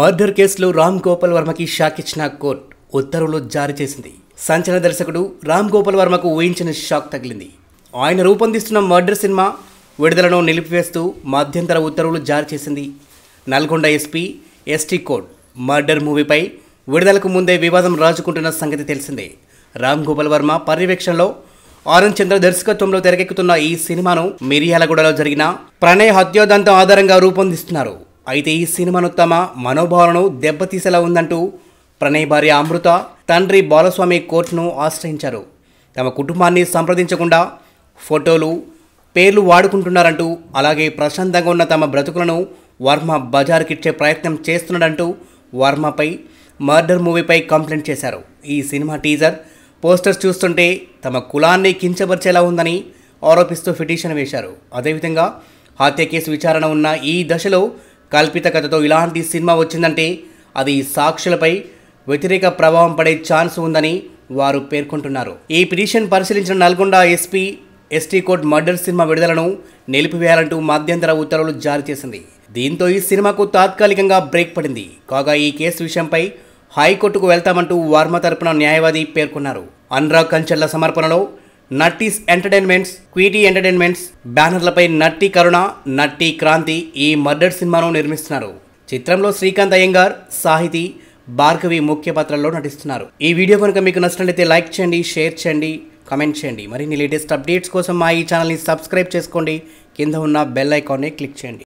murder కేసులో రామ్ గోపాల్ వర్మకి shock ఇచ్చిన కోర్ట్ ఉత్తర్వులు జారీ చేసింది సంచలన దర్శకుడు రామ్ గోపాల్ వర్మకు ఊహించిన షాక్ తగిలింది ఆయన రూపొందిస్తున్న మర్డర్ సినిమా విడుదలను నిలిపివేస్తూ మధ్యంతర ఉత్తర్వులు జారీ చేసింది Nalgonda SP ST court murder మూవీపై విడుదలకు ముందే వివాదం రాజుకుంటున్న సంగతి తెలిసిందే రామ్ గోపాల్ వర్మ పర్యవేక్షణలో ఆరుణ్ చంద్ర దర్శకత్వంలో తెరకెక్కుతున్న ఈ సినిమాను మిరియాలగూడలో జరిగిన ప్రణయ హత్యోదంతం ఆధారంగా రూపొందిస్తున్నారు అయితే ఈ సినిమాను తమ మనోభావాలను దెబ్బతీసేలా ఉందంటూ ప్రణయ్ భార్య అమృత తండ్రి బాలస్వామి కోర్టును ఆశ్రయించారు తమ కుటుంబాన్ని సంప్రదించకుండా ఫోటోలు పేర్లు వాడుకుంటున్నారంటూ అలాగే ప్రశాంతంగా ఉన్న తమ బ్రతుకులను వర్మ బజార్కిచ్చే ప్రయత్నం చేస్తున్నాడంటూ వర్మపై మర్డర్ మూవీపై కంప్లైంట్ చేశారు ఈ సినిమా టీజర్ పోస్టర్స్ చూస్తుంటే తమ కులాన్ని కించపరిచేలా ఉందని ఆరోపిస్తూ పిటిషన్ వేశారు అదేవిధంగా హత్య కేసు విచారణ ఉన్న ఈ దశలో కల్పిత కథతో ఇలాంటి సినిమా వచ్చిందంటే అది సాక్షులపై వ్యతిరేక ప్రభావం పడే ఛాన్స్ ఉందని వారు పేర్కొంటున్నారు ఈ పిటిషన్ పరిశీలించిన Nalgonda SP ST court murder సినిమా విడుదలను నిలిపివేయాలంటూ మధ్యంతర ఉత్తర్వులు జారీ చేసింది దీంతో ఈ సినిమాకు తాత్కాలికంగా బ్రేక్ పడింది కాగా ఈ కేసు విషయంపై హైకోర్టుకు వెళ్తామంటూ వర్మ తరపున న్యాయవాది పేర్కొన్నారు అనురాగ్ కంచర్ల సమర్పణలో నట్టీస్ ఎంటర్టైన్మెంట్స్ క్వీటీ ఎంటర్టైన్మెంట్స్ బ్యానర్లపై నట్టి కరుణ నట్టి క్రాంతి ఈ మర్డర్ సినిమాను నిర్మిస్తున్నారు చిత్రంలో శ్రీకాంత్ అయ్యంగార్ సాహితీ భార్గవి ముఖ్య పాత్రల్లో నటిస్తున్నారు ఈ వీడియో కనుక మీకు నచ్చినట్లయితే లైక్ చేయండి షేర్ చేయండి కమెంట్ చేయండి మరిన్ని లేటెస్ట్ అప్డేట్స్ కోసం మా ఈ ఛానల్ని సబ్స్క్రైబ్ చేసుకోండి కింద ఉన్న బెల్ ఐకాన్ని క్లిక్ చేయండి